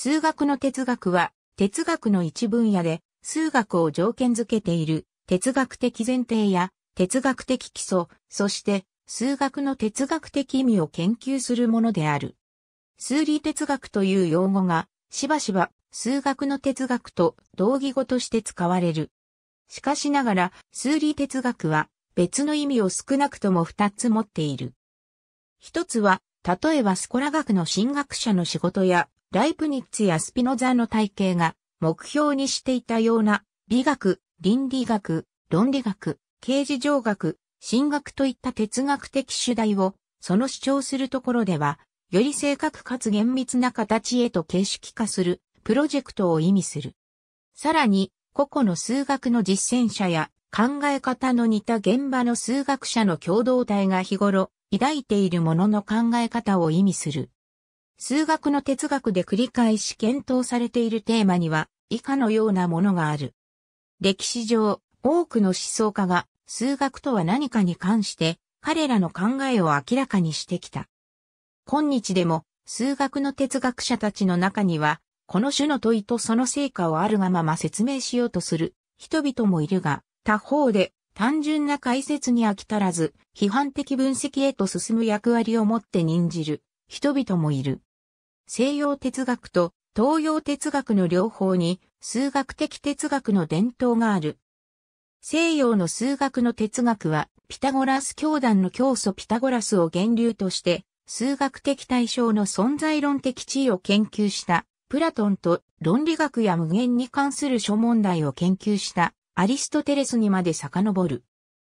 数学の哲学は、哲学の一分野で、数学を条件づけている、哲学的前提や、哲学的基礎、そして、数学の哲学的意味を研究するものである。数理哲学という用語が、しばしば、数学の哲学と同義語として使われる。しかしながら、数理哲学は、別の意味を少なくとも二つ持っている。一つは、例えばスコラ学の進学者の仕事やライプニッツやスピノザの体系が目標にしていたような美学、倫理学、論理学、形事上学、神学といった哲学的主題をその主張するところでは、より正確かつ厳密な形へと形式化するプロジェクトを意味する。さらに、個々の数学の実践者や考え方の似た現場の数学者の共同体が日頃抱いているものの考え方を意味する。数学の哲学で繰り返し検討されているテーマには以下のようなものがある。歴史上、多くの思想家が数学とは何かに関して彼らの考えを明らかにしてきた。今日でも数学の哲学者たちの中には、この種の問いとその成果をあるがまま説明しようとする人々もいるが、他方で単純な解説に飽き足らず、批判的分析へと進む役割を持って任じる人々もいる。西洋哲学と東洋哲学の両方に数学的哲学の伝統がある。西洋の数学の哲学はピタゴラス教団の教祖ピタゴラスを源流として数学的対象の存在論的地位を研究したプラトンと論理学や無限に関する諸問題を研究したアリストテレスにまで遡る。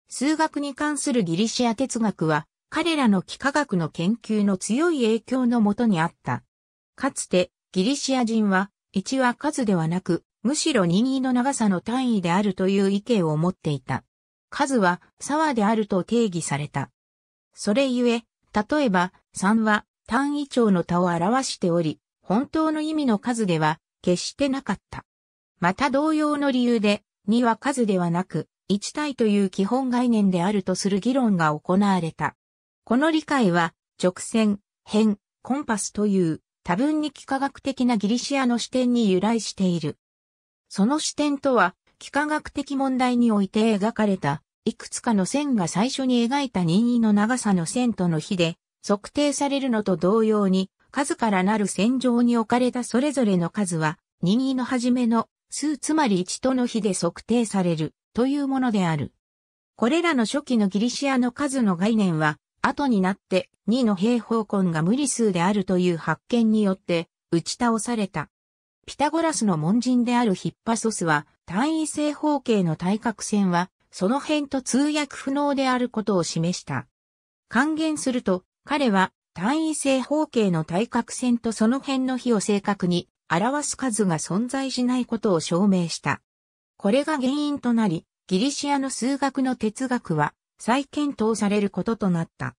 数学に関するギリシア哲学は彼らの幾何学の研究の強い影響のもとにあった。かつて、ギリシア人は、1は数ではなく、むしろ任意の長さの単位であるという意見を持っていた。数は、差和であると定義された。それゆえ、例えば、3は、単位長の他を表しており、本当の意味の数では、決してなかった。また同様の理由で、2は数ではなく、1体という基本概念であるとする議論が行われた。この理解は、直線、辺、コンパスという多分に幾何学的なギリシアの視点に由来している。その視点とは、幾何学的問題において描かれた、いくつかの線が最初に描いた任意の長さの線との比で、測定されるのと同様に、数からなる線上に置かれたそれぞれの数は、任意の初めの数つまり1との比で測定されるというものである。これらの初期のギリシアの数の概念は、後になって2の平方根が無理数であるという発見によって打ち倒された。ピタゴラスの門人であるヒッパソスは単位正方形の対角線はその辺と通訳不能であることを示した。還元すると彼は単位正方形の対角線とその辺の比を正確に表す数が存在しないことを証明した。これが原因となり、ギリシアの数学の哲学は再検討されることとなった。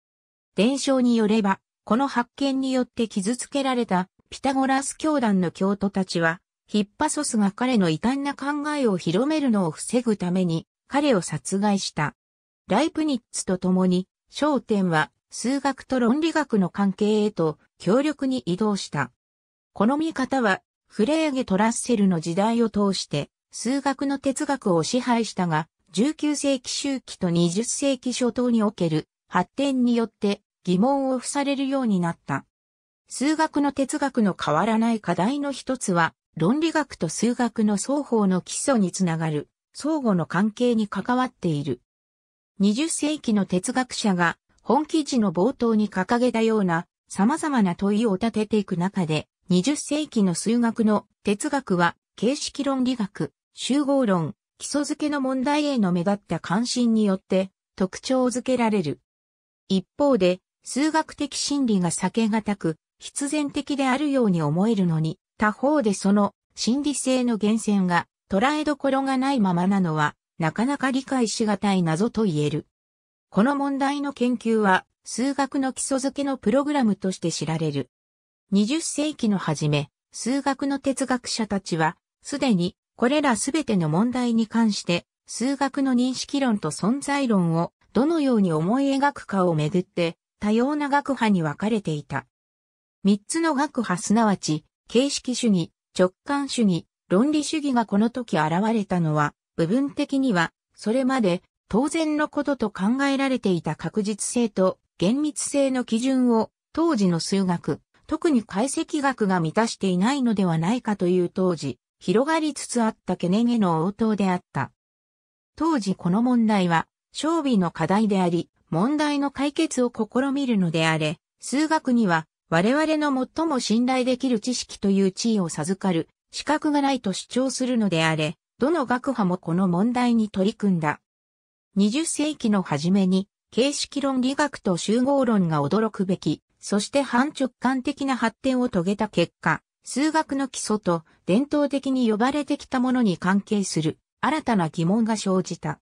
伝承によれば、この発見によって傷つけられたピタゴラス教団の教徒たちは、ヒッパソスが彼の異端な考えを広めるのを防ぐために彼を殺害した。ライプニッツと共に、焦点は数学と論理学の関係へと強力に移動した。この見方は、フレーゲ・トラッセルの時代を通して、数学の哲学を支配したが、19世紀周期と20世紀初頭における発展によって疑問を付されるようになった。数学の哲学の変わらない課題の一つは、論理学と数学の双方の基礎につながる相互の関係に関わっている。20世紀の哲学者が本記事の冒頭に掲げたような様々な問いを立てていく中で、20世紀の数学の哲学は形式論理学、集合論、基礎付けの問題への目立った関心によって特徴づけられる。一方で、数学的心理が避けがたく、必然的であるように思えるのに、他方でその心理性の源泉が捉えどころがないままなのは、なかなか理解しがたい謎と言える。この問題の研究は、数学の基礎づけのプログラムとして知られる。20世紀の初め、数学の哲学者たちは、すでにこれらすべての問題に関して、数学の認識論と存在論をどのように思い描くかをめぐって、多様な学派に分かれていた。三つの学派すなわち、形式主義、直感主義、論理主義がこの時現れたのは、部分的には、それまで当然のことと考えられていた確実性と厳密性の基準を当時の数学、特に解析学が満たしていないのではないかという当時、広がりつつあった懸念への応答であった。当時この問題は、勝備の課題であり、問題の解決を試みるのであれ、数学には我々の最も信頼できる知識という地位を授かる資格がないと主張するのであれ、どの学派もこの問題に取り組んだ。20世紀の初めに、形式論理学と集合論が驚くべき、そして反直感的な発展を遂げた結果、数学の基礎と伝統的に呼ばれてきたものに関係する新たな疑問が生じた。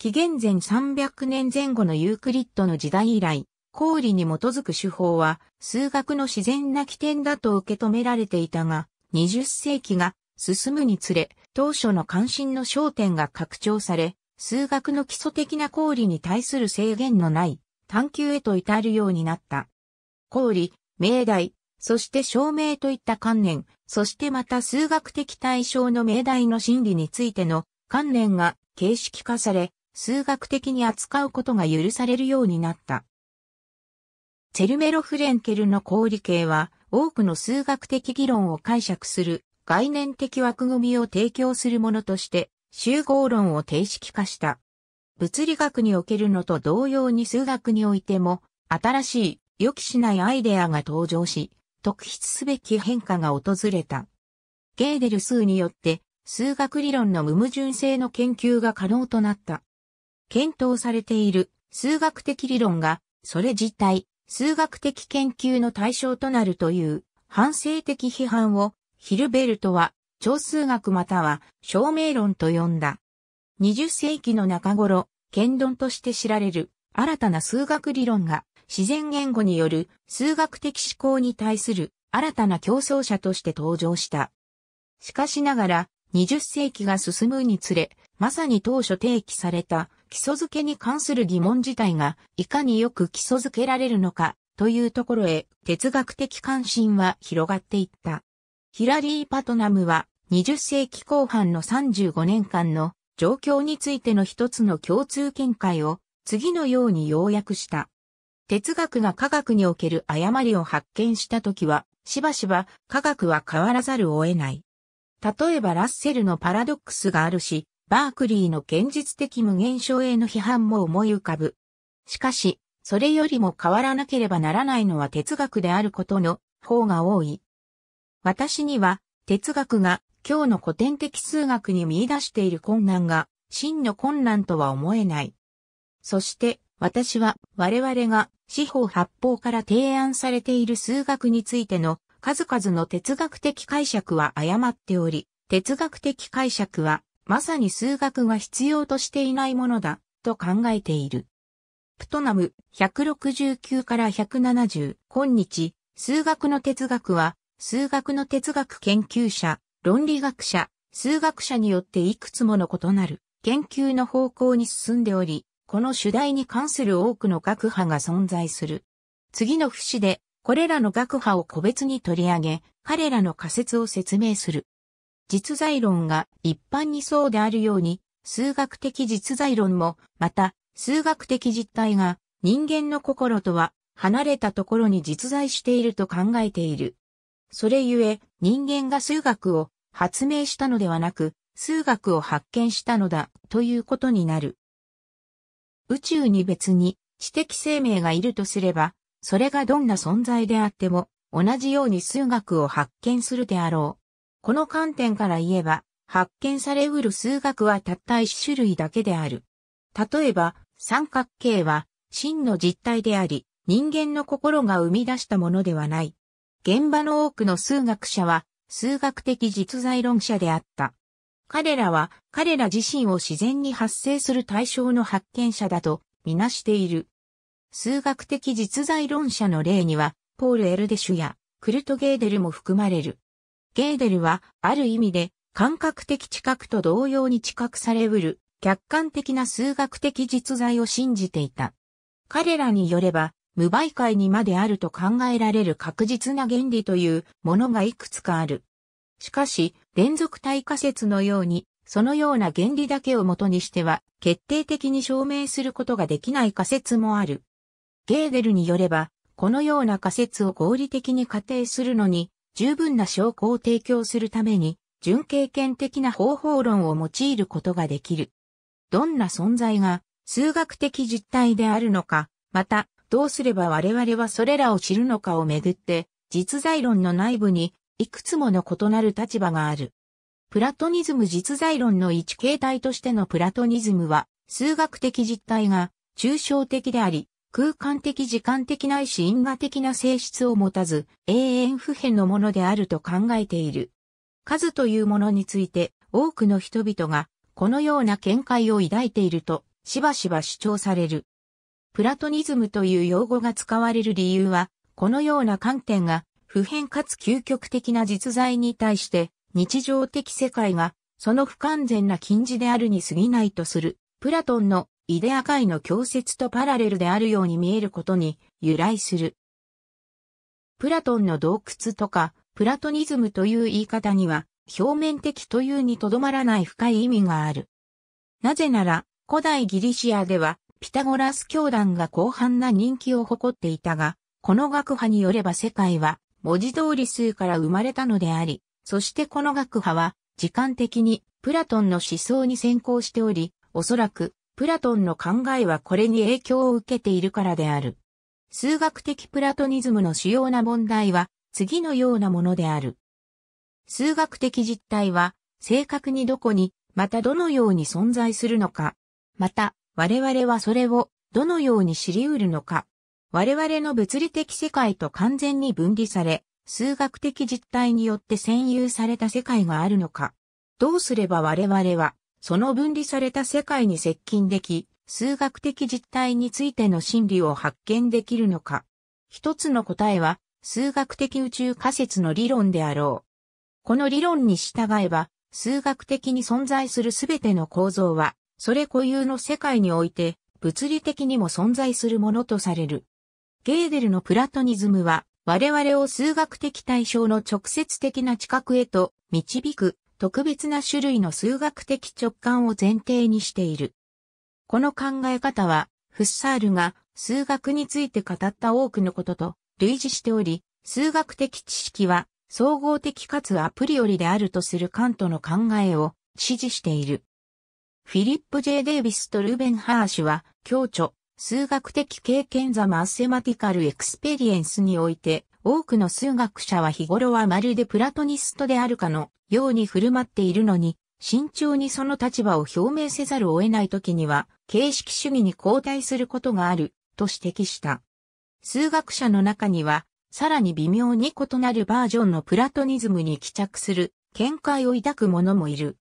紀元前300年前後のユークリッドの時代以来、公理に基づく手法は数学の自然な起点だと受け止められていたが、20世紀が進むにつれ、当初の関心の焦点が拡張され、数学の基礎的な公理に対する制限のない探求へと至るようになった。公理、命題、そして証明といった観念、そしてまた数学的対象の命題の真理についての観念が形式化され、数学的に扱うことが許されるようになった。チェルメロ・フレンケルの公理系は、多くの数学的議論を解釈する概念的枠組みを提供するものとして、集合論を定式化した。物理学におけるのと同様に数学においても、新しい予期しないアイデアが登場し、特筆すべき変化が訪れた。ゲーデル数によって数学理論の無矛盾性の研究が可能となった。検討されている数学的理論がそれ自体数学的研究の対象となるという反省的批判をヒルベルトは超数学または証明論と呼んだ。20世紀の中頃、剣論として知られる新たな数学理論が自然言語による数学的思考に対する新たな競争者として登場した。しかしながら、20世紀が進むにつれ、まさに当初提起された基礎付けに関する疑問自体がいかによく基礎付けられるのかというところへ哲学的関心は広がっていった。ヒラリー・パトナムは20世紀後半の35年間の状況についての一つの共通見解を次のように要約した。哲学が科学における誤りを発見したときは、しばしば科学は変わらざるを得ない。例えばラッセルのパラドックスがあるし、バークリーの現実的無限症への批判も思い浮かぶ。しかし、それよりも変わらなければならないのは哲学であることの方が多い。私には哲学が今日の古典的数学に見出している困難が真の困難とは思えない。そして私は我々が四方八方から提案されている数学についての数々の哲学的解釈は誤っており、哲学的解釈はまさに数学が必要としていないものだと考えている。プトナム169から170今日数学の哲学は数学の哲学研究者、論理学者、数学者によっていくつもの異なる研究の方向に進んでおり、この主題に関する多くの学派が存在する。次の節で、これらの学派を個別に取り上げ、彼らの仮説を説明する。実在論が一般にそうであるように、数学的実在論も、また、数学的実態が人間の心とは離れたところに実在していると考えている。それゆえ、人間が数学を発明したのではなく、数学を発見したのだということになる。宇宙に別に知的生命がいるとすれば、それがどんな存在であっても、同じように数学を発見するであろう。この観点から言えば、発見されうる数学はたった一種類だけである。例えば、三角形は真の実体であり、人間の心が生み出したものではない。現場の多くの数学者は、数学的実在論者であった。彼らは彼ら自身を自然に発生する対象の発見者だとみなしている。数学的実在論者の例には、ポール・エルデシュやクルト・ゲーデルも含まれる。ゲーデルは、ある意味で、感覚的知覚と同様に知覚されうる、客観的な数学的実在を信じていた。彼らによれば、無媒介にまであると考えられる確実な原理というものがいくつかある。しかし、連続体仮説のように、そのような原理だけをもとにしては、決定的に証明することができない仮説もある。ゲーデルによれば、このような仮説を合理的に仮定するのに、十分な証拠を提供するために、純経験的な方法論を用いることができる。どんな存在が数学的実体であるのか、また、どうすれば我々はそれらを知るのかをめぐって、実在論の内部にいくつもの異なる立場がある。プラトニズム実在論の一形態としてのプラトニズムは、数学的実態が抽象的であり、空間的時間的ないし因果的な性質を持たず、永遠不変のものであると考えている。数というものについて、多くの人々が、このような見解を抱いていると、しばしば主張される。プラトニズムという用語が使われる理由は、このような観点が普遍かつ究極的な実在に対して、日常的世界が、その不完全な禁じであるに過ぎないとする、プラトンのイデア界の教説とパラレルであるように見えることに由来する。プラトンの洞窟とか、プラトニズムという言い方には、表面的というにとどまらない深い意味がある。なぜなら、古代ギリシアでは、ピタゴラス教団が広範な人気を誇っていたが、この学派によれば世界は文字通り数から生まれたのであり、そしてこの学派は、時間的にプラトンの思想に先行しており、おそらく、プラトンの考えはこれに影響を受けているからである。数学的プラトニズムの主要な問題は、次のようなものである。数学的実態は、正確にどこに、またどのように存在するのか。また、我々はそれを、どのように知り得るのか。我々の物理的世界と完全に分離され、数学的実態によって占有された世界があるのか。どうすれば我々は、その分離された世界に接近でき、数学的実態についての真理を発見できるのか。一つの答えは、数学的宇宙仮説の理論であろう。この理論に従えば、数学的に存在するすべての構造は、それ固有の世界において、物理的にも存在するものとされる。ゲーデルのプラトニズムは、我々を数学的対象の直接的な知覚へと導く特別な種類の数学的直感を前提にしている。この考え方は、フッサールが数学について語った多くのことと類似しており、数学的知識は総合的かつアプリよりであるとするカントの考えを支持している。フィリップ・ジェイデイビスとルベン・ハーシュは、共著、数学的経験ザマッセマティカルエクスペリエンスにおいて、多くの数学者は日頃はまるでプラトニストであるかのように振る舞っているのに、慎重にその立場を表明せざるを得ない時には、形式主義に後退することがある、と指摘した。数学者の中には、さらに微妙に異なるバージョンのプラトニズムに帰着する、見解を抱く者もいる。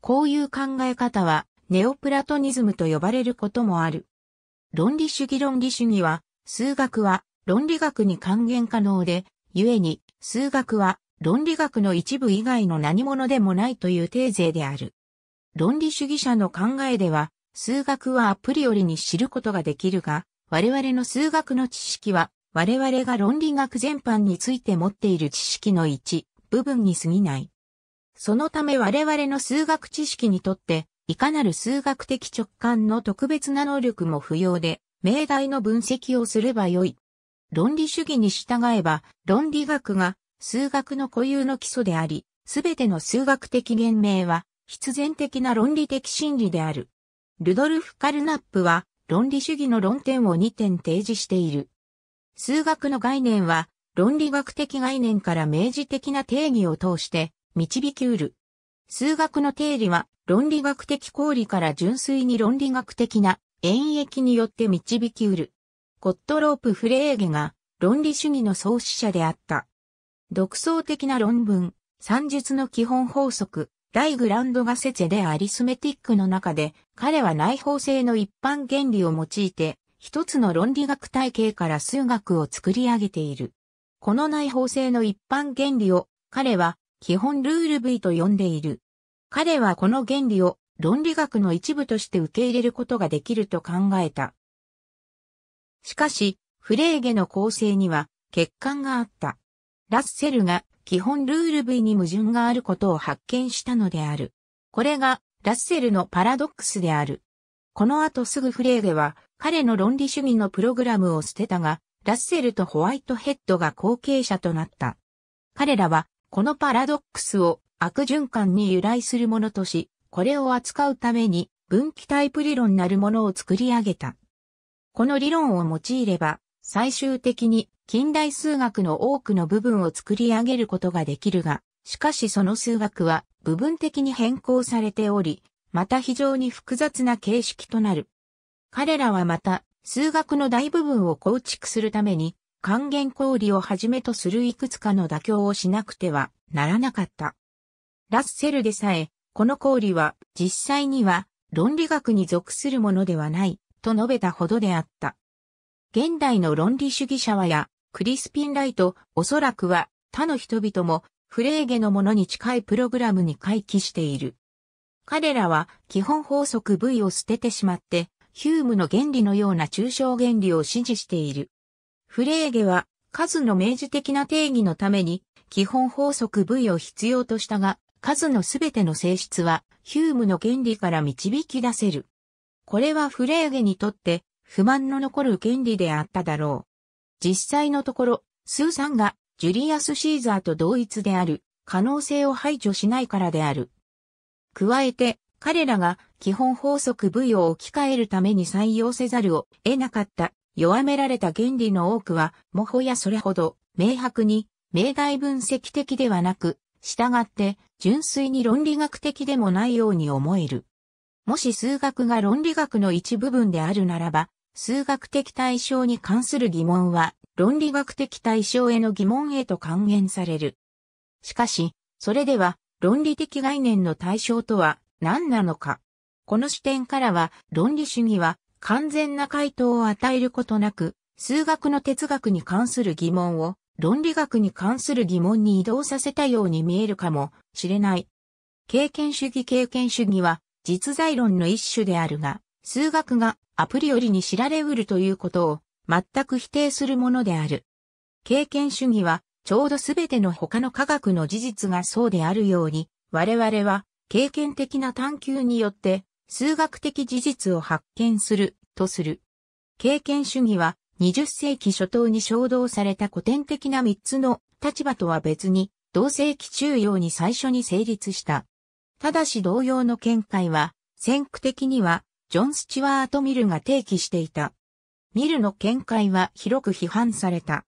こういう考え方は、ネオプラトニズムと呼ばれることもある。論理主義論理主義は、数学は論理学に還元可能で、故に数学は論理学の一部以外の何者でもないという定税である。論理主義者の考えでは、数学はアプリよりに知ることができるが、我々の数学の知識は、我々が論理学全般について持っている知識の一部分に過ぎない。そのため我々の数学知識にとって、いかなる数学的直感の特別な能力も不要で、命題の分析をすればよい。論理主義に従えば、論理学が数学の固有の基礎であり、すべての数学的言明は必然的な論理的真理である。ルドルフ・カルナップは論理主義の論点を2点提示している。数学の概念は論理学的概念から明示的な定義を通して導きうる。数学の定理は論理学的公理から純粋に論理学的な演繹によって導き得る。コットロープ・フレーゲが論理主義の創始者であった。独創的な論文、算術の基本法則、大グランドガセチェでアリスメティックの中で、彼は内包性の一般原理を用いて、一つの論理学体系から数学を作り上げている。この内包性の一般原理を、彼は基本ルール V と呼んでいる。彼はこの原理を論理学の一部として受け入れることができると考えた。しかし、フレーゲの構成には欠陥があった。ラッセルが基本ルール V に矛盾があることを発見したのである。これがラッセルのパラドックスである。この後すぐフレーゲは彼の論理主義のプログラムを捨てたが、ラッセルとホワイトヘッドが後継者となった。彼らはこのパラドックスを悪循環に由来するものとし、これを扱うために分岐タイプ理論なるものを作り上げた。この理論を用いれば、最終的に近代数学の多くの部分を作り上げることができるが、しかしその数学は部分的に変更されており、また非常に複雑な形式となる。彼らはまた、数学の大部分を構築するために、還元氷をはじめとするいくつかの妥協をしなくてはならなかった。ラッセルでさえ、この氷は実際には論理学に属するものではないと述べたほどであった。現代の論理主義者はやクリスピンライト、おそらくは他の人々もフレーゲのものに近いプログラムに回帰している。彼らは基本法則 V を捨ててしまって、ヒュームの原理のような抽象原理を支持している。フレーゲは数の明示的な定義のために基本法則 V を必要としたが、数のすべての性質はヒュームの原理から導き出せる。これはフレーゲにとって不満の残る原理であっただろう。実際のところ、スーさんがジュリアス・シーザーと同一である可能性を排除しないからである。加えて、彼らが基本法則 V を置き換えるために採用せざるを得なかった弱められた原理の多くは、もほやそれほど、明白に、命題分析的ではなく、従って、純粋に論理学的でもないように思える。もし数学が論理学の一部分であるならば、数学的対象に関する疑問は、論理学的対象への疑問へと還元される。しかし、それでは、論理的概念の対象とは何なのか。この視点からは、論理主義は完全な回答を与えることなく、数学の哲学に関する疑問を論理学に関する疑問に移動させたように見えるかもしれない。経験主義経験主義は実在論の一種であるが、数学がアプリよりに知られうるということを全く否定するものである。経験主義はちょうどすべての他の科学の事実がそうであるように、我々は経験的な探求によって数学的事実を発見するとする。経験主義は20世紀初頭に衝動された古典的な3つの立場とは別に同世紀中央に最初に成立した。ただし同様の見解は先駆的にはジョン・スチュワート・ミルが提起していた。ミルの見解は広く批判された。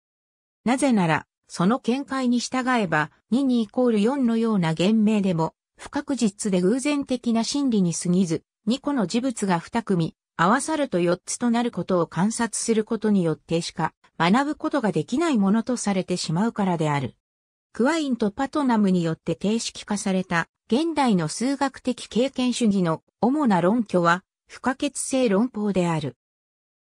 なぜなら、その見解に従えば、2にイコール4のような言明でも、不確実で偶然的な真理に過ぎず、2個の事物が2組、合わさると4つとなることを観察することによってしか学ぶことができないものとされてしまうからである。クワインとパトナムによって定式化された現代の数学的経験主義の主な論拠は不可欠性論法である。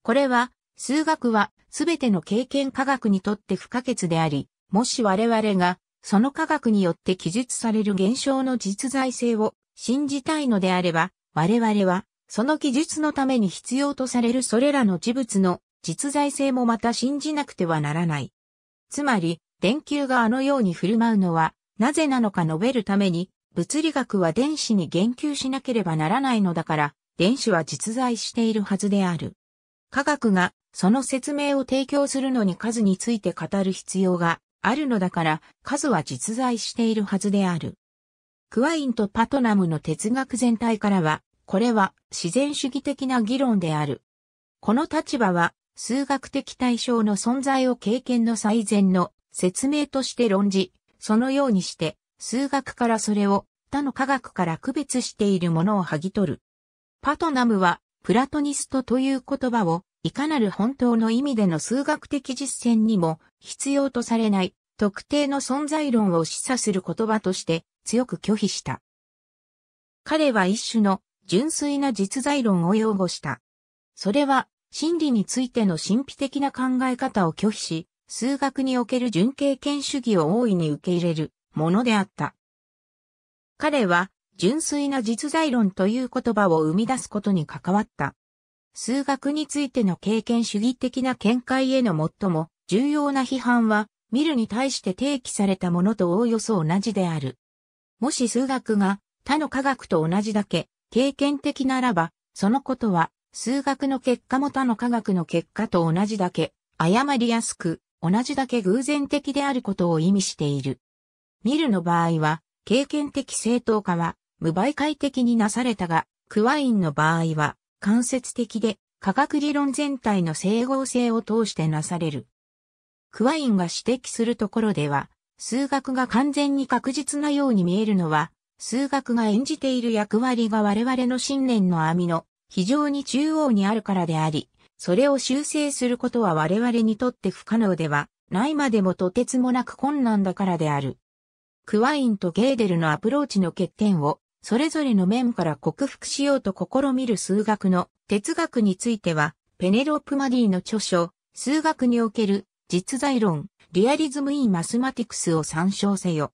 これは数学はすべての経験科学にとって不可欠であり、もし我々がその科学によって記述される現象の実在性を信じたいのであれば、我々は、その記述のために必要とされるそれらの事物の実在性もまた信じなくてはならない。つまり、電球があのように振る舞うのは、なぜなのか述べるために、物理学は電子に言及しなければならないのだから、電子は実在しているはずである。科学が、その説明を提供するのに数について語る必要があるのだから、数は実在しているはずである。クワインとパトナムの哲学全体からは、これは自然主義的な議論である。この立場は、数学的対象の存在を経験の最善の説明として論じ、そのようにして、数学からそれを他の科学から区別しているものを剥ぎ取る。パトナムは、プラトニストという言葉を、いかなる本当の意味での数学的実践にも必要とされない特定の存在論を示唆する言葉として強く拒否した。彼は一種の純粋な実在論を擁護した。それは真理についての神秘的な考え方を拒否し、数学における純経験主義を大いに受け入れるものであった。彼は純粋な実在論という言葉を生み出すことに関わった。数学についての経験主義的な見解への最も重要な批判は、ミルに対して提起されたものとおおよそ同じである。もし数学が他の科学と同じだけ経験的ならば、そのことは数学の結果も他の科学の結果と同じだけ誤りやすく、同じだけ偶然的であることを意味している。ミルの場合は、経験的正当化は無媒介的になされたが、クワインの場合は間接的で科学理論全体の整合性を通してなされる。クワインが指摘するところでは、数学が完全に確実なように見えるのは、数学が演じている役割が我々の信念の網の非常に中央にあるからであり、それを修正することは我々にとって不可能ではないまでもとてつもなく困難だからである。クワインとゲーデルのアプローチの欠点をそれぞれの面から克服しようと試みる数学の哲学については、ペネロープ・マディの著書、数学における実在論リアリズム・イン・マスマティクスを参照せよ。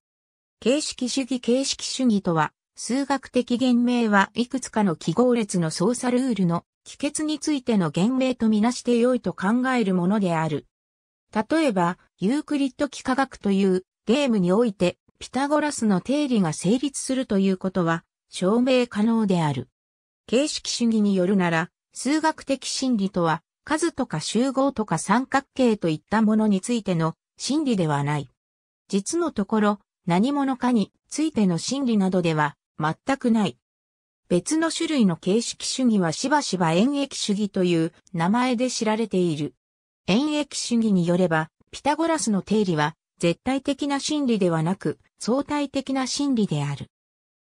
形式主義形式主義とは、数学的言明はいくつかの記号列の操作ルールの帰結についての言明とみなして良いと考えるものである。例えば、ユークリッド幾何学というゲームにおいて、ピタゴラスの定理が成立するということは、証明可能である。形式主義によるなら、数学的真理とは、数とか集合とか三角形といったものについての真理ではない。実のところ、何者かについての真理などでは全くない。別の種類の形式主義はしばしば演疫主義という名前で知られている。演疫主義によれば、ピタゴラスの定理は絶対的な真理ではなく相対的な真理である。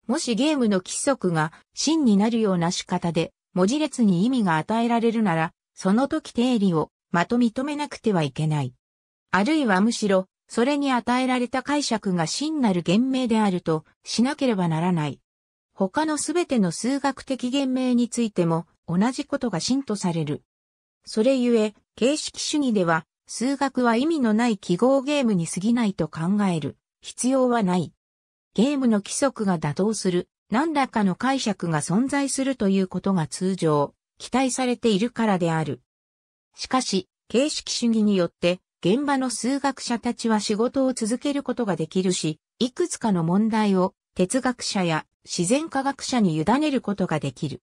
もしゲームの規則が真になるような仕方で文字列に意味が与えられるなら、その時定理をまと認めなくてはいけない。あるいはむしろ、それに与えられた解釈が真なる言明であるとしなければならない。他のすべての数学的言明についても同じことが真とされる。それゆえ、形式主義では、数学は意味のない記号ゲームに過ぎないと考える必要はない。ゲームの規則が妥当する何らかの解釈が存在するということが通常期待されているからである。しかし、形式主義によって現場の数学者たちは仕事を続けることができるし、いくつかの問題を哲学者や自然科学者に委ねることができる。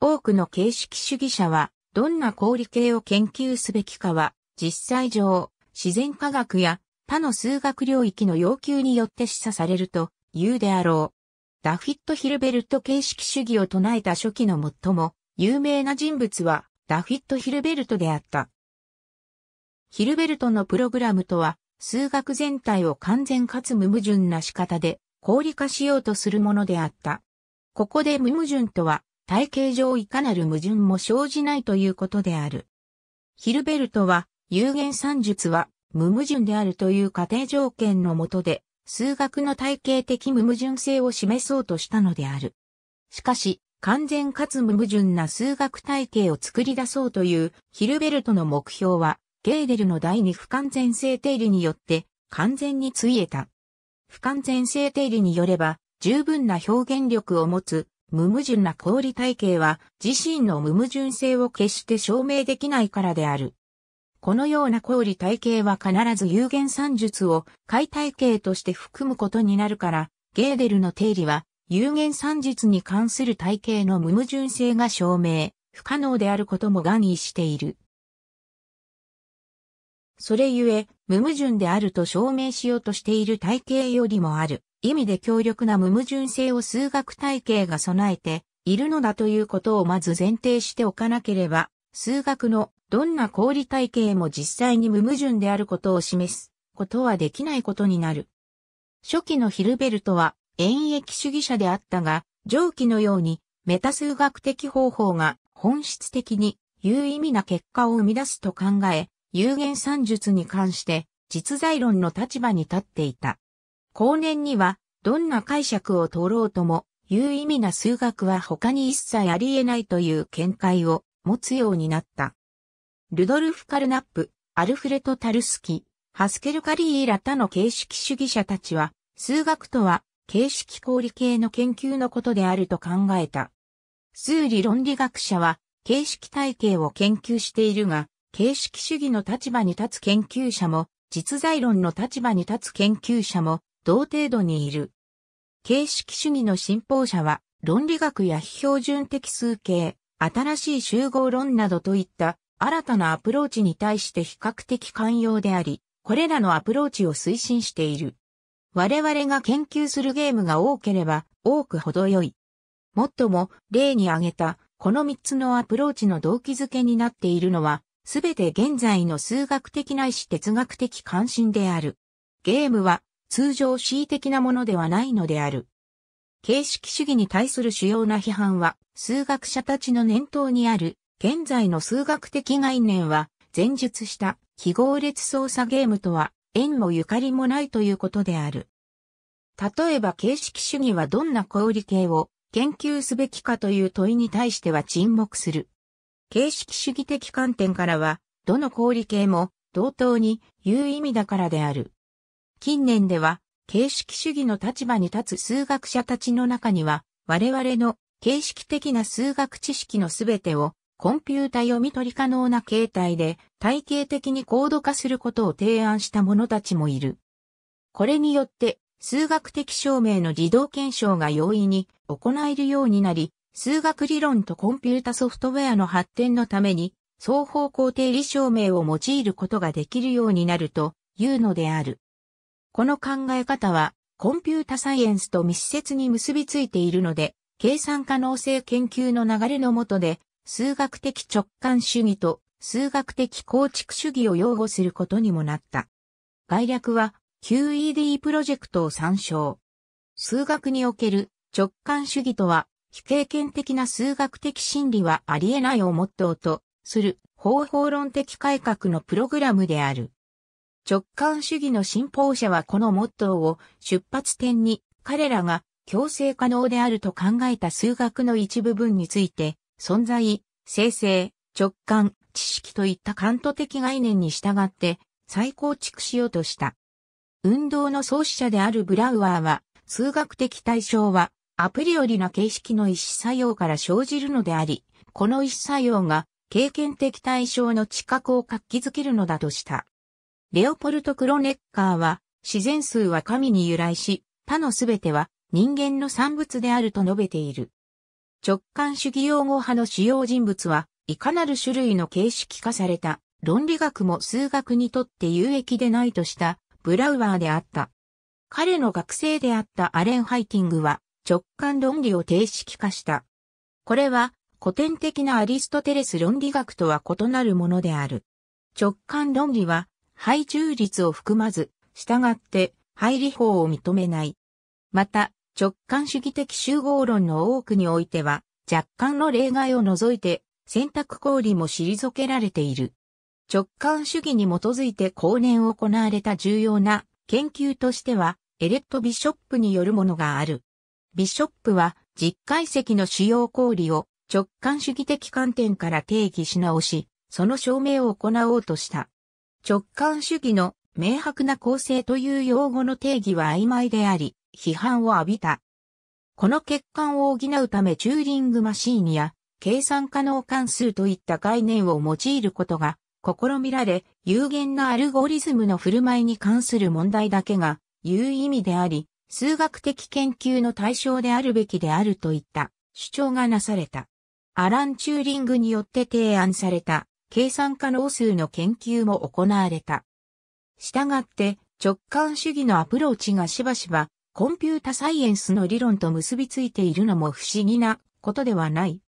多くの形式主義者は、どんな公理系を研究すべきかは、実際上、自然科学や他の数学領域の要求によって示唆されると言うであろう。ダフィット・ヒルベルト形式主義を唱えた初期の最も有名な人物はダフィット・ヒルベルトであった。ヒルベルトのプログラムとは、数学全体を完全かつ無矛盾な仕方で、効率化しようとするものであった。ここで無矛盾とは、体系上いかなる矛盾も生じないということである。ヒルベルトは、有限算術は無矛盾であるという仮定条件のもとで、数学の体系的無矛盾性を示そうとしたのである。しかし、完全かつ無矛盾な数学体系を作り出そうというヒルベルトの目標は、ゲーデルの第二不完全性定理によって完全についえた。不完全性定理によれば、十分な表現力を持つ無矛盾な氷体系は自身の無矛盾性を決して証明できないからである。このような氷体系は必ず有限算術を解体系として含むことになるから、ゲーデルの定理は有限算術に関する体系の無矛盾性が証明、不可能であることも含意している。それゆえ、無矛盾であると証明しようとしている体系よりもある意味で強力な無矛盾性を数学体系が備えているのだということをまず前提しておかなければ、数学のどんな氷体系も実際に無矛盾であることを示すことはできないことになる。初期のヒルベルトは演疫主義者であったが、上記のようにメタ数学的方法が本質的に有意味な結果を生み出すと考え、有限算術に関して実在論の立場に立っていた。後年にはどんな解釈を取ろうとも有意味な数学は他に一切あり得ないという見解を持つようになった。ルドルフ・カルナップ、アルフレト・タルスキ、ハスケル・カリーら他の形式主義者たちは、数学とは形式効理系の研究のことであると考えた。数理論理学者は形式体系を研究しているが、形式主義の立場に立つ研究者も、実在論の立場に立つ研究者も、同程度にいる。形式主義の信奉者は、論理学や非標準的数形、新しい集合論などといった新たなアプローチに対して比較的寛容であり、これらのアプローチを推進している。我々が研究するゲームが多ければ多くほどよい。もっとも例に挙げたこの3つのアプローチの動機づけになっているのはすべて現在の数学的ないし哲学的関心である。ゲームは通常恣意的なものではないのである。形式主義に対する主要な批判は、数学者たちの念頭にある、現在の数学的概念は、前述した記号列操作ゲームとは、縁もゆかりもないということである。例えば形式主義はどんな小売系を研究すべきかという問いに対しては沈黙する。形式主義的観点からは、どの氷形も同等に言う意味だからである。近年では、形式主義の立場に立つ数学者たちの中には、我々の形式的な数学知識のすべてをコンピュータ読み取り可能な形態で体系的に高度化することを提案した者たちもいる。これによって数学的証明の自動検証が容易に行えるようになり、数学理論とコンピュータソフトウェアの発展のために、双方向定理証明を用いることができるようになるというのである。この考え方は、コンピュータサイエンスと密接に結びついているので、計算可能性研究の流れのもとで、数学的直感主義と数学的構築主義を擁護することにもなった。概略は QED プロジェクトを参照。数学における直感主義とは非経験的な数学的心理はあり得ないをモットーとする方法論的改革のプログラムである。直感主義の信奉者はこのモットーを出発点に彼らが強制可能であると考えた数学の一部分について存在、生成、直感、知識といったカント的概念に従って再構築しようとした。運動の創始者であるブラウアーは数学的対象はアプリよりな形式の意思作用から生じるのであり、この意思作用が経験的対象の知覚を活気づけるのだとした。レオポルト・クロネッカーは、自然数は神に由来し、他のすべては人間の産物であると述べている。直感主義用語派の主要人物は、いかなる種類の形式化された論理学も数学にとって有益でないとしたブラウアーであった。彼の学生であったアレン・ハイティングは、直感論理を定式化した。これは古典的なアリストテレス論理学とは異なるものである。直感論理は配重率を含まず、従って配理法を認めない。また、直感主義的集合論の多くにおいては、若干の例外を除いて、選択行理も退けられている。直感主義に基づいて後年行われた重要な研究としては、エレット・ビショップによるものがある。ビショップは実解析の主要公理を直感主義的観点から定義し直し、その証明を行おうとした。直感主義の明白な構成という用語の定義は曖昧であり、批判を浴びた。この欠陥を補うためチューリングマシーンや計算可能関数といった概念を用いることが試みられ、有限なアルゴリズムの振る舞いに関する問題だけが、いう意味であり、数学的研究の対象であるべきであるといった主張がなされた。アラン・チューリングによって提案された計算可能数の研究も行われた。したがって直感主義のアプローチがしばしばコンピュータサイエンスの理論と結びついているのも不思議なことではない。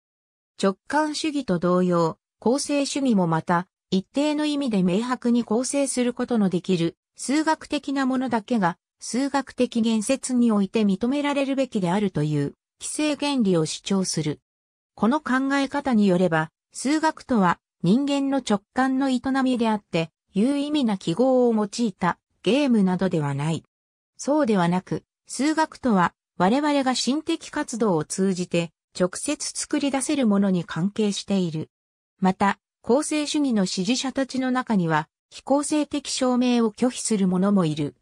直感主義と同様、構成主義もまた一定の意味で明白に構成することのできる数学的なものだけが数学的言説において認められるべきであるという、規制原理を主張する。この考え方によれば、数学とは人間の直感の営みであって、有意味な記号を用いたゲームなどではない。そうではなく、数学とは我々が心的活動を通じて直接作り出せるものに関係している。また、公正主義の支持者たちの中には、非公正的証明を拒否する者もいる。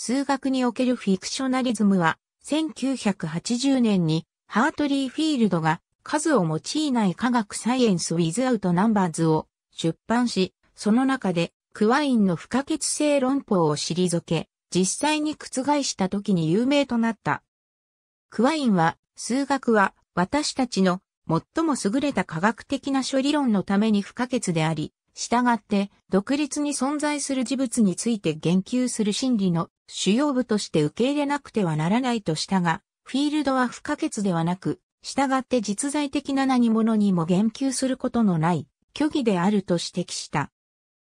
数学におけるフィクショナリズムは、1980年にハートリーフィールドが数を用いない科学サイエンスウィズ・アウト・ナンバーズを出版し、その中でクワインの不可欠性論法を退け、実際に覆した時に有名となった。クワインは、数学は私たちの最も優れた科学的な処理論のために不可欠であり、従って、独立に存在する事物について言及する心理の主要部として受け入れなくてはならないとしたが、フィールドは不可欠ではなく、従って実在的な何者にも言及することのない虚偽であると指摘した。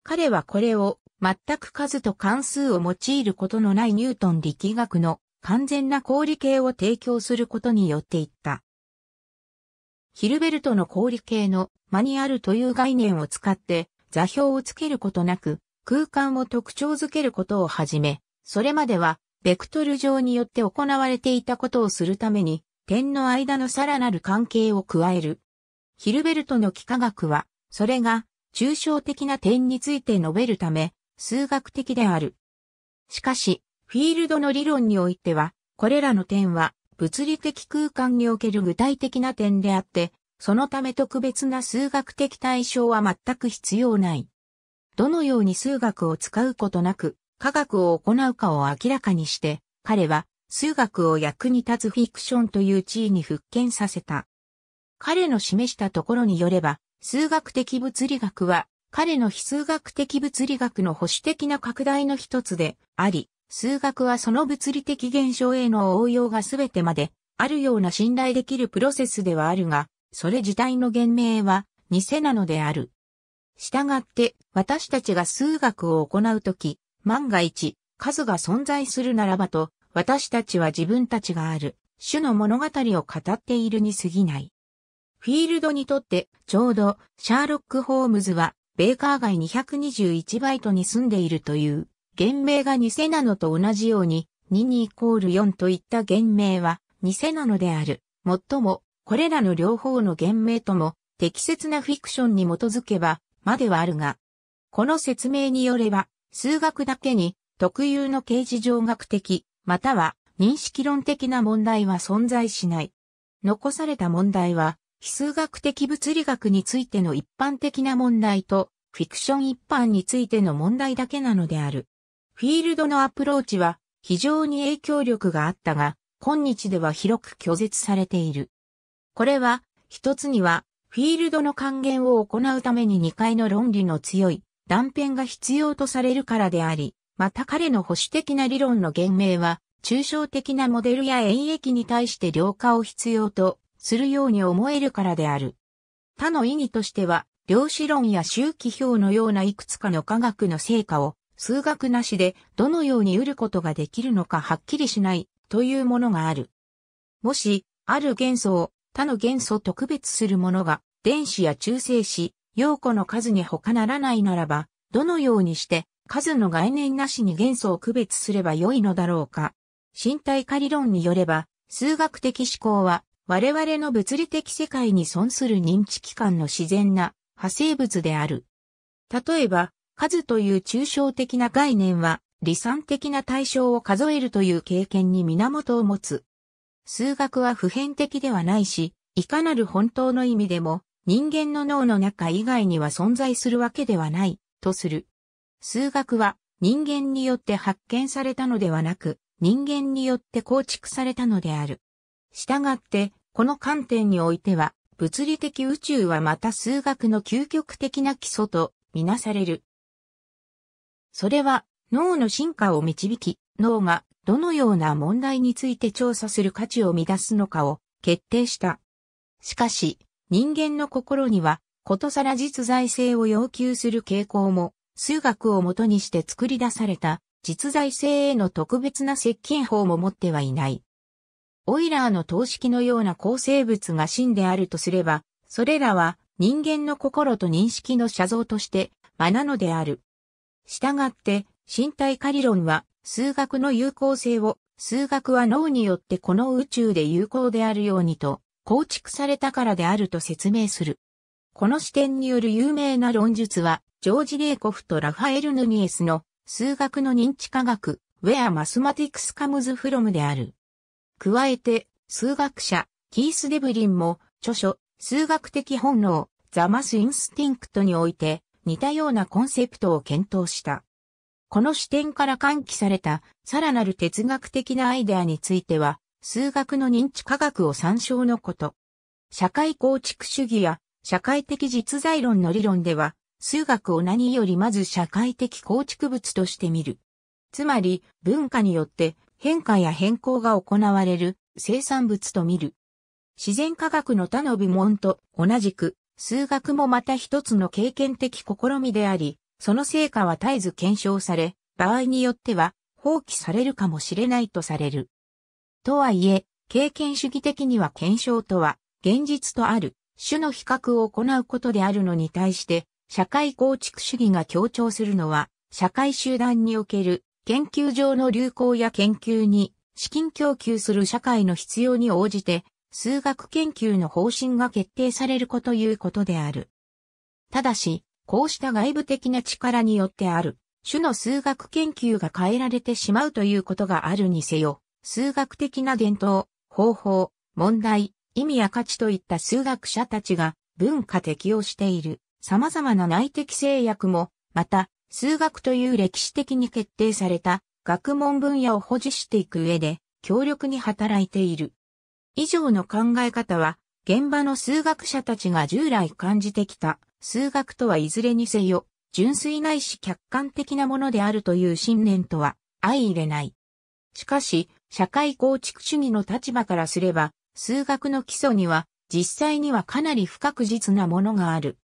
彼はこれを全く数と関数を用いることのないニュートン力学の完全な氷形を提供することによって言った。ヒルベルトの氷形のマニュアルという概念を使って座標をつけることなく、空間を特徴づけることをはじめ、それまでは、ベクトル上によって行われていたことをするために、点の間のさらなる関係を加える。ヒルベルトの幾何学は、それが、抽象的な点について述べるため、数学的である。しかし、フィールドの理論においては、これらの点は、物理的空間における具体的な点であって、そのため特別な数学的対象は全く必要ない。どのように数学を使うことなく、科学を行うかを明らかにして、彼は数学を役に立つフィクションという地位に復権させた。彼の示したところによれば、数学的物理学は、彼の非数学的物理学の保守的な拡大の一つであり、数学はその物理的現象への応用が全てまで、あるような信頼できるプロセスではあるが、それ自体の原名は偽なのである。したがって、私たちが数学を行うとき、万が一、数が存在するならばと、私たちは自分たちがある、種の物語を語っているに過ぎない。フィールドにとって、ちょうど、シャーロック・ホームズは、ベーカー街221バイトに住んでいるという、原名が偽なのと同じように、2にイコール4といった原名は、偽なのである。もっとも、これらの両方の言名とも適切なフィクションに基づけばまではあるが、この説明によれば、数学だけに特有の形事上学的、または認識論的な問題は存在しない。残された問題は、非数学的物理学についての一般的な問題と、フィクション一般についての問題だけなのである。フィールドのアプローチは非常に影響力があったが、今日では広く拒絶されている。これは、一つには、フィールドの還元を行うために2階の論理の強い断片が必要とされるからであり、また彼の保守的な理論の言明は、抽象的なモデルや演疫に対して量化を必要とするように思えるからである。他の意義としては、量子論や周期表のようないくつかの科学の成果を数学なしでどのように得ることができるのかはっきりしないというものがある。もし、ある元素を他の元素と区別するものが電子や中性子、陽子の数に他ならないならば、どのようにして数の概念なしに元素を区別すればよいのだろうか。身体化理論によれば、数学的思考は我々の物理的世界に損する認知機関の自然な派生物である。例えば、数という抽象的な概念は、理算的な対象を数えるという経験に源を持つ。数学は普遍的ではないし、いかなる本当の意味でも、人間の脳の中以外には存在するわけではない、とする。数学は人間によって発見されたのではなく、人間によって構築されたのである。従って、この観点においては、物理的宇宙はまた数学の究極的な基礎とみなされる。それは脳の進化を導き、脳がどのような問題について調査する価値を乱すのかを決定した。しかし、人間の心には、ことさら実在性を要求する傾向も、数学をもとにして作り出された、実在性への特別な接近法も持ってはいない。オイラーの等式のような構成物が真であるとすれば、それらは人間の心と認識の写像として、まなのである。したがって、身体リ理論は数学の有効性を、数学は脳によってこの宇宙で有効であるようにと、構築されたからであると説明する。この視点による有名な論述は、ジョージ・レイコフとラファエル・ヌニエスの数学の認知科学、Where Mathematics Comes From である。加えて、数学者、キース・デブリンも、著書、数学的本能、ザ・マス・インスティンクトにおいて、似たようなコンセプトを検討した。この視点から喚起された、さらなる哲学的なアイデアについては、数学の認知科学を参照のこと。社会構築主義や社会的実在論の理論では、数学を何よりまず社会的構築物として見る。つまり、文化によって変化や変更が行われる生産物と見る。自然科学の他の部門と同じく、数学もまた一つの経験的試みであり、その成果は絶えず検証され、場合によっては放棄されるかもしれないとされる。とはいえ、経験主義的には検証とは、現実とある、種の比較を行うことであるのに対して、社会構築主義が強調するのは、社会集団における研究上の流行や研究に資金供給する社会の必要に応じて、数学研究の方針が決定されるこということである。ただし、こうした外部的な力によってある、種の数学研究が変えられてしまうということがあるにせよ、数学的な伝統、方法、問題、意味や価値といった数学者たちが文化適応している様々な内的制約も、また、数学という歴史的に決定された学問分野を保持していく上で強力に働いている。以上の考え方は、現場の数学者たちが従来感じてきた数学とはいずれにせよ、純粋ないし客観的なものであるという信念とは相入れない。しかし、社会構築主義の立場からすれば、数学の基礎には、実際にはかなり不確実なものがある。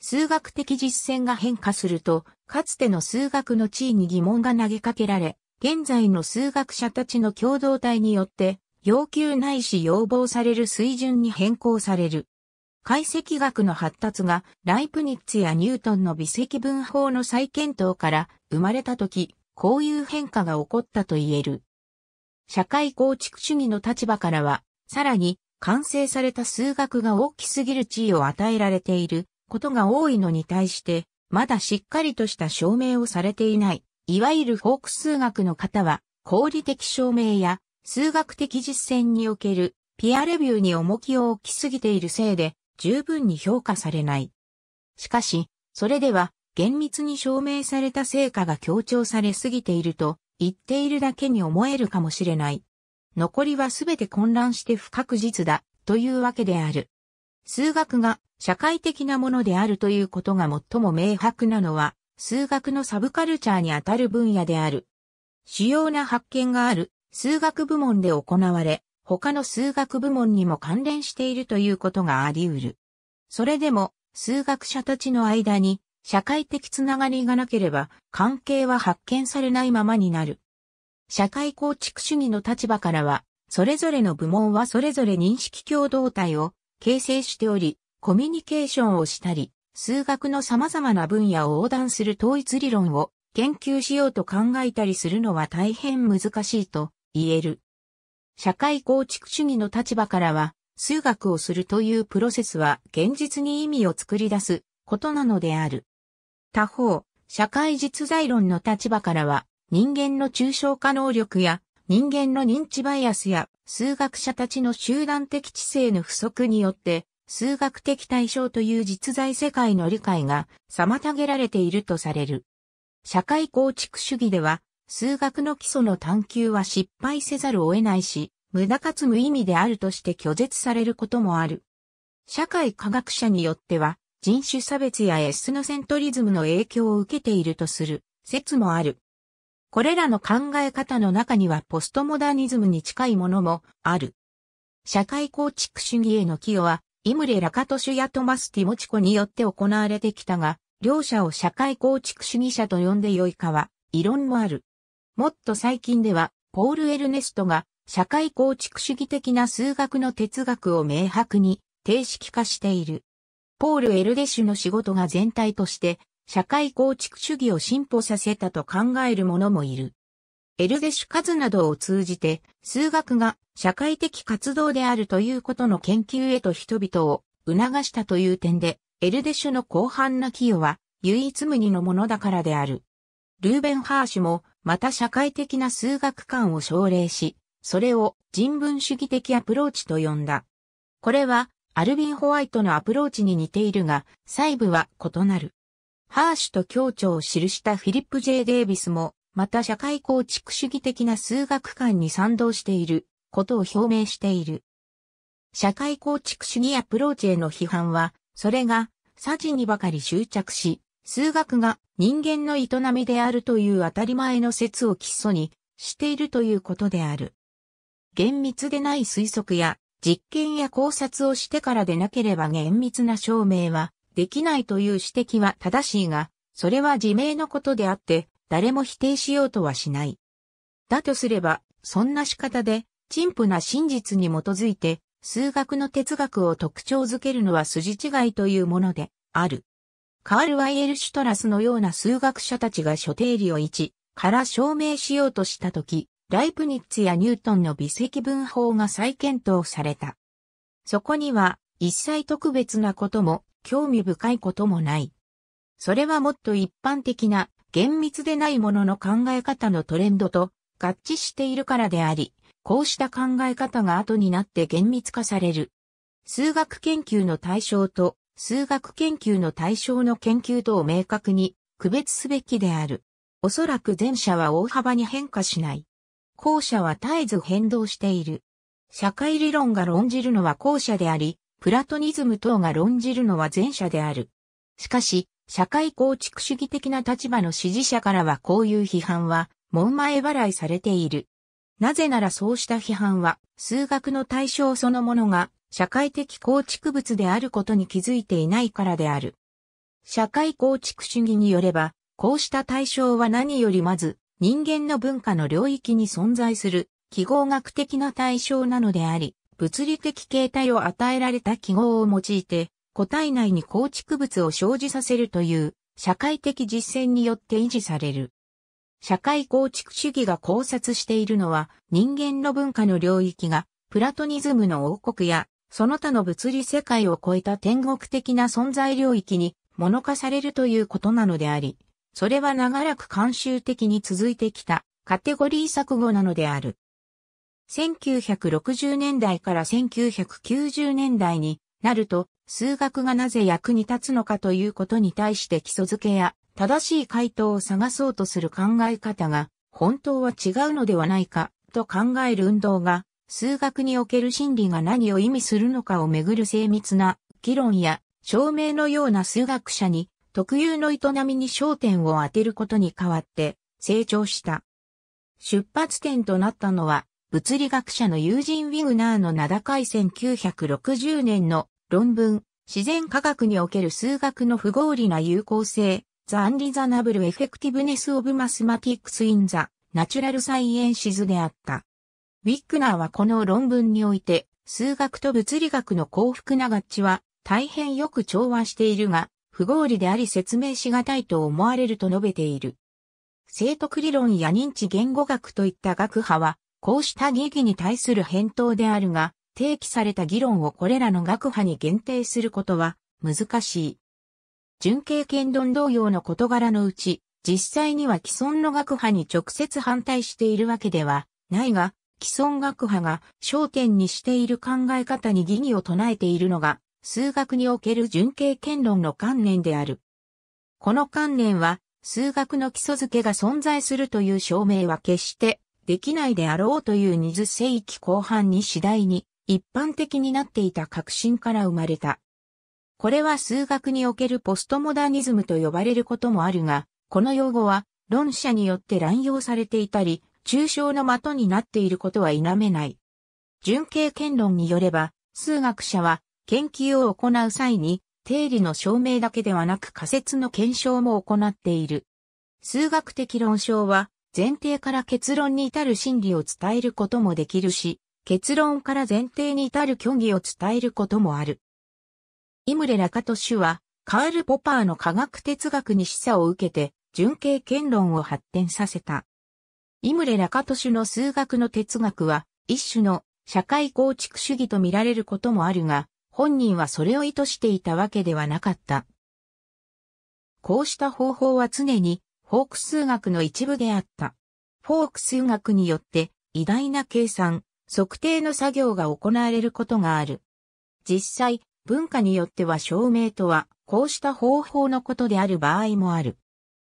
数学的実践が変化すると、かつての数学の地位に疑問が投げかけられ、現在の数学者たちの共同体によって、要求ないし要望される水準に変更される。解析学の発達がライプニッツやニュートンの微積分法の再検討から生まれた時、こういう変化が起こったと言える。社会構築主義の立場からは、さらに完成された数学が大きすぎる地位を与えられていることが多いのに対して、まだしっかりとした証明をされていない、いわゆるフォーク数学の方は、合理的証明や数学的実践におけるピアレビューに重きを置きすぎているせいで、十分に評価されない。しかし、それでは厳密に証明された成果が強調されすぎていると言っているだけに思えるかもしれない。残りはすべて混乱して不確実だというわけである。数学が社会的なものであるということが最も明白なのは、数学のサブカルチャーにあたる分野である。主要な発見がある数学部門で行われ、他の数学部門にも関連しているということがあり得る。それでも、数学者たちの間に社会的つながりがなければ関係は発見されないままになる。社会構築主義の立場からは、それぞれの部門はそれぞれ認識共同体を形成しており、コミュニケーションをしたり、数学の様々な分野を横断する統一理論を研究しようと考えたりするのは大変難しいと言える。社会構築主義の立場からは、数学をするというプロセスは現実に意味を作り出すことなのである。他方、社会実在論の立場からは、人間の抽象化能力や人間の認知バイアスや数学者たちの集団的知性の不足によって、数学的対象という実在世界の理解が妨げられているとされる。社会構築主義では、数学の基礎の探求は失敗せざるを得ないし、無駄かつ無意味であるとして拒絶されることもある。社会科学者によっては、人種差別やエスノセントリズムの影響を受けているとする説もある。これらの考え方の中にはポストモダニズムに近いものもある。社会構築主義への寄与は、イムレ・ラカトシュやトマス・ティモチコによって行われてきたが、両者を社会構築主義者と呼んでよいかは、異論もある。もっと最近では、ポール・エルネストが社会構築主義的な数学の哲学を明白に定式化している。ポール・エルデシュの仕事が全体として社会構築主義を進歩させたと考える者もいる。エルデシュ数などを通じて数学が社会的活動であるということの研究へと人々を促したという点で、エルデシュの広範な寄与は唯一無二のものだからである。ルーベンハーシュもまた社会的な数学観を奨励し、それを人文主義的アプローチと呼んだ。これはアルビン・ホワイトのアプローチに似ているが、細部は異なる。ハーシュと協調を記したフィリップ・ジェイ・デイビスも、また社会構築主義的な数学観に賛同していることを表明している。社会構築主義アプローチへの批判は、それが、サジにばかり執着し、数学が人間の営みであるという当たり前の説を基礎にしているということである。厳密でない推測や実験や考察をしてからでなければ厳密な証明はできないという指摘は正しいが、それは自明のことであって誰も否定しようとはしない。だとすれば、そんな仕方で、陳腐な真実に基づいて、数学の哲学を特徴づけるのは筋違いというものである。カール・ワイエルシュトラスのような数学者たちが所定理を1から証明しようとしたとき、ライプニッツやニュートンの微積分法が再検討された。そこには一切特別なことも興味深いこともない。それはもっと一般的な厳密でないものの考え方のトレンドと合致しているからであり、こうした考え方が後になって厳密化される。数学研究の対象と数学研究の対象の研究とを明確に区別すべきである。おそらく前者は大幅に変化しない。後者は絶えず変動している。社会理論が論じるのは後者であり、プラトニズム等が論じるのは前者である。しかし、社会構築主義的な立場の支持者からはこういう批判は、門前払いされている。なぜならそうした批判は、数学の対象そのものが社会的構築物であることに気づいていないからである。社会構築主義によれば、こうした対象は何よりまず、人間の文化の領域に存在する記号学的な対象なのであり、物理的形態を与えられた記号を用いて、個体内に構築物を生じさせるという社会的実践によって維持される。社会構築主義が考察しているのは人間の文化の領域がプラトニズムの王国やその他の物理世界を超えた天国的な存在領域に物化されるということなのであり、それは長らく慣習的に続いてきたカテゴリー錯誤なのである。1960年代から1990年代になると、数学がなぜ役に立つのかということに対して基礎付けや正しい回答を探そうとする考え方が本当は違うのではないかと考える運動が数学における真理が何を意味するのかをめぐる精密な議論や証明のような数学者に特有の営みに焦点を当てることに代わって成長した。出発点となったのは物理学者のユージン・ウィグナーの名高い1960年の論文自然科学における数学の不合理な有効性 The Unreasonable Effectiveness of Mathematics in the Natural Sciences であった。ウィックナーはこの論文において、数学と物理学の幸福な合致は大変よく調和しているが、不合理であり説明しがたいと思われると述べている。正徳理論や認知言語学といった学派は、こうした疑義に対する返答であるが、提起された議論をこれらの学派に限定することは難しい。純経験論同様の事柄のうち、実際には既存の学派に直接反対しているわけではないが、既存学派が焦点にしている考え方に疑義を唱えているのが、数学における純経見論の観念である。この観念は、数学の基礎付けが存在するという証明は決してできないであろうという20世紀後半に次第に一般的になっていた革新から生まれた。これは数学におけるポストモダニズムと呼ばれることもあるが、この用語は論者によって乱用されていたり、中傷の的になっていることは否めない。純経験論によれば、数学者は研究を行う際に、定理の証明だけではなく仮説の検証も行っている。数学的論証は、前提から結論に至る真理を伝えることもできるし、結論から前提に至る虚偽を伝えることもある。イムレ・ラカトシュは、カール・ポパーの科学哲学に示唆を受けて、純経験論を発展させた。イムレ・ラカトシュの数学の哲学は、一種の社会構築主義と見られることもあるが、本人はそれを意図していたわけではなかった。こうした方法は常にフォーク数学の一部であった。フォーク数学によって偉大な計算、測定の作業が行われることがある。実際、文化によっては証明とは、こうした方法のことである場合もある。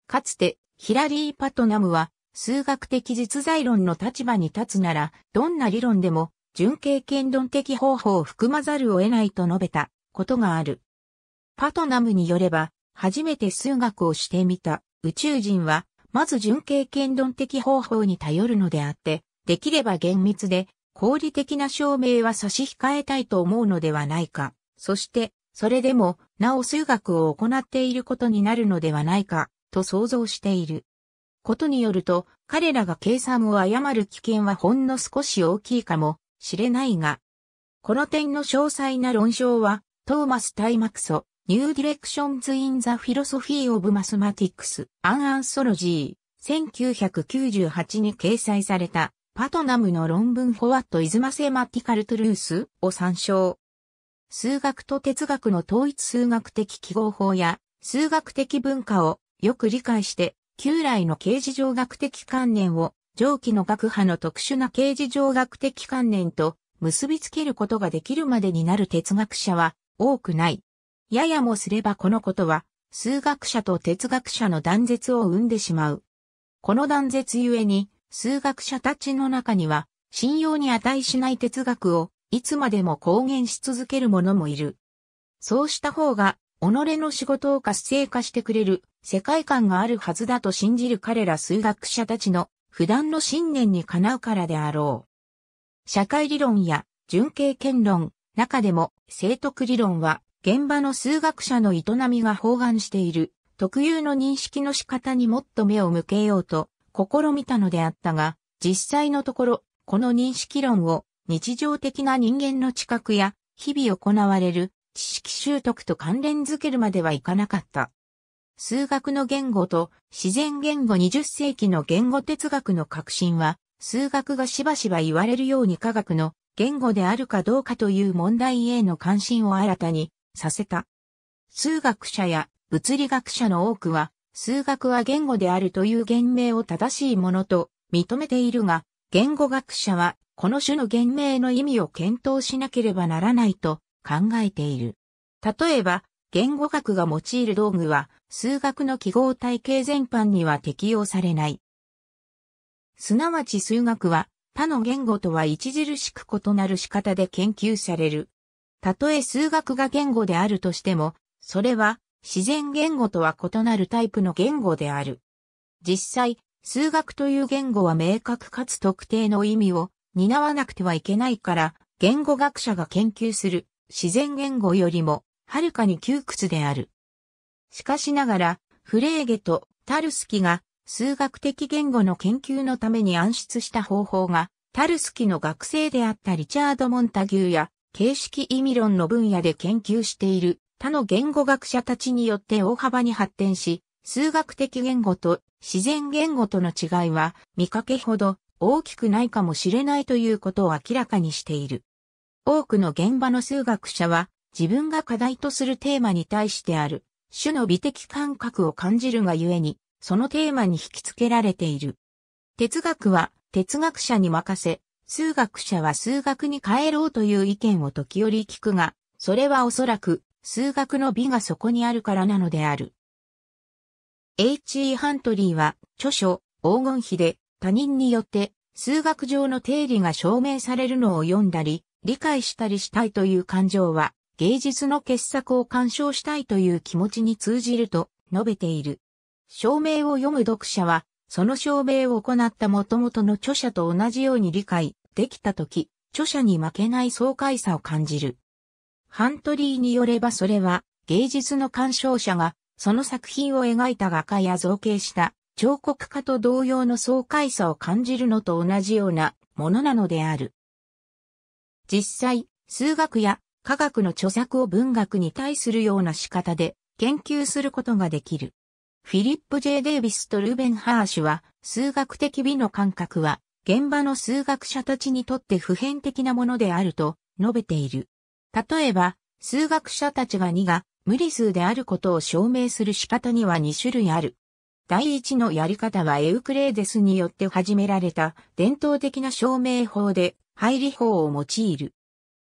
かつて、ヒラリー・パトナムは、数学的実在論の立場に立つなら、どんな理論でも、純経験論的方法を含まざるを得ないと述べたことがある。パトナムによれば、初めて数学をしてみた宇宙人は、まず純経験論的方法に頼るのであって、できれば厳密で、合理的な証明は差し控えたいと思うのではないか。そして、それでも、なお数学を行っていることになるのではないか、と想像している。ことによると、彼らが計算を誤る危険はほんの少し大きいかもしれないが、この点の詳細な論証は、トーマス・タイマクソ、ニューディレクションズ・イン・ザ・フィロソフィー・オブ・マスマティックス・アン・アンソロジー、1998に掲載された、パトナムの論文フォワット・イズ・マセマティカル・トゥルースを参照。数学と哲学の統一数学的記号法や、数学的文化をよく理解して、旧来の形事上学的観念を上記の学派の特殊な形事上学的観念と結びつけることができるまでになる哲学者は多くない。ややもすればこのことは数学者と哲学者の断絶を生んでしまう。この断絶ゆえに数学者たちの中には信用に値しない哲学をいつまでも公言し続ける者もいる。そうした方が己の仕事を活性化してくれる世界観があるはずだと信じる彼ら数学者たちの普段の信念にかなうからであろう。社会理論や純経験論、中でも正徳理論は現場の数学者の営みが包含している特有の認識の仕方にもっと目を向けようと試みたのであったが、実際のところ、この認識論を日常的な人間の知覚や日々行われる知識習得と関連づけるまではいかなかった。数学の言語と自然言語20世紀の言語哲学の革新は、数学がしばしば言われるように科学の言語であるかどうかという問題への関心を新たにさせた。数学者や物理学者の多くは、数学は言語であるという言名を正しいものと認めているが、言語学者はこの種の言名の意味を検討しなければならないと考えている。例えば、言語学が用いる道具は、数学の記号体系全般には適用されない。すなわち数学は、他の言語とは著しく異なる仕方で研究される。たとえ数学が言語であるとしても、それは自然言語とは異なるタイプの言語である。実際、数学という言語は明確かつ特定の意味を担わなくてはいけないから、言語学者が研究する自然言語よりも、はるかに窮屈である。しかしながら、フレーゲとタルスキが数学的言語の研究のために暗出した方法が、タルスキの学生であったリチャード・モンタギューや、形式意味論の分野で研究している他の言語学者たちによって大幅に発展し、数学的言語と自然言語との違いは見かけほど大きくないかもしれないということを明らかにしている。多くの現場の数学者は、自分が課題とするテーマに対してある、種の美的感覚を感じるがゆえに、そのテーマに引き付けられている。哲学は哲学者に任せ、数学者は数学に変えろうという意見を時折聞くが、それはおそらく数学の美がそこにあるからなのである。H.E. ハントリーは著書黄金比で他人によって数学上の定理が証明されるのを読んだり、理解したりしたいという感情は、芸術の傑作を鑑賞したいという気持ちに通じると述べている。証明を読む読者は、その証明を行った元々の著者と同じように理解できたとき、著者に負けない爽快さを感じる。ハントリーによればそれは、芸術の鑑賞者が、その作品を描いた画家や造形した彫刻家と同様の爽快さを感じるのと同じようなものなのである。実際、数学や科学の著作を文学に対するような仕方で研究することができる。フィリップ・ジェイデイビスとルーベン・ハーシュは、数学的美の感覚は、現場の数学者たちにとって普遍的なものであると述べている。例えば、数学者たちが2が無理数であることを証明する仕方には2種類ある。第1のやり方はエウクレーデスによって始められた伝統的な証明法で配理法を用いる。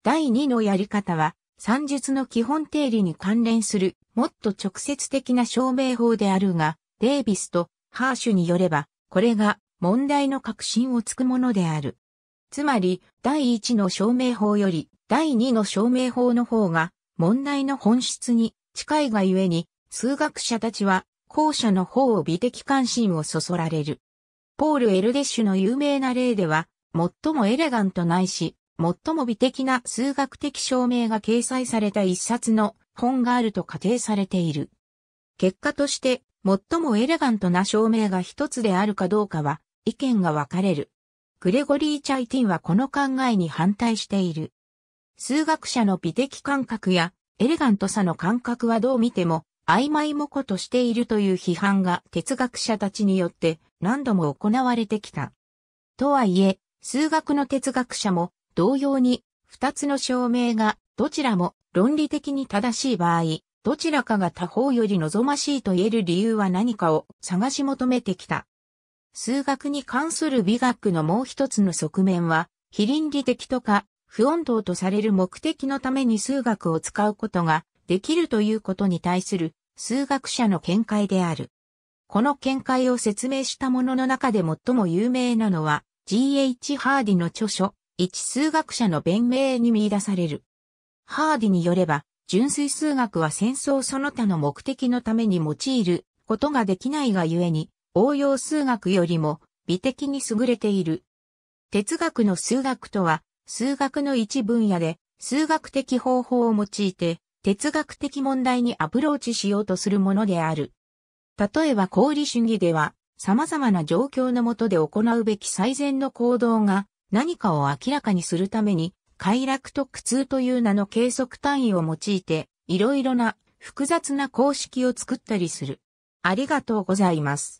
第2のやり方は、算術の基本定理に関連する、もっと直接的な証明法であるが、デイビスとハーシュによれば、これが問題の核心をつくものである。つまり、第1の証明法より、第2の証明法の方が、問題の本質に近いがゆえに、数学者たちは、後者の方を美的関心をそそられる。ポール・エルデッシュの有名な例では、最もエレガントないし、最も美的な数学的証明が掲載された一冊の本があると仮定されている。結果として、最もエレガントな証明が一つであるかどうかは、意見が分かれる。グレゴリー・チャイティンはこの考えに反対している。数学者の美的感覚やエレガントさの感覚はどう見ても曖昧模倣としているという批判が哲学者たちによって何度も行われてきた。とはいえ、数学の哲学者も同様に二つの証明がどちらも論理的に正しい場合、どちらかが他方より望ましいと言える理由は何かを探し求めてきた。数学に関する美学のもう一つの側面は、非倫理的とか、不穏等とされる目的のために数学を使うことができるということに対する数学者の見解である。この見解を説明したものの中で最も有名なのは、G.H. ハーディの著書、一数学者の弁明に見出される。ハーディによれば、純粋数学は戦争その他の目的のために用いることができないがゆえに、応用数学よりも美的に優れている。哲学の数学とは、数学の一分野で、数学的方法を用いて、哲学的問題にアプローチしようとするものである。例えば、功理主義では、様々な状況のもとで行うべき最善の行動が何かを明らかにするために、快楽と苦痛という名の計測単位を用いて、いろいろな複雑な公式を作ったりする。ありがとうございます。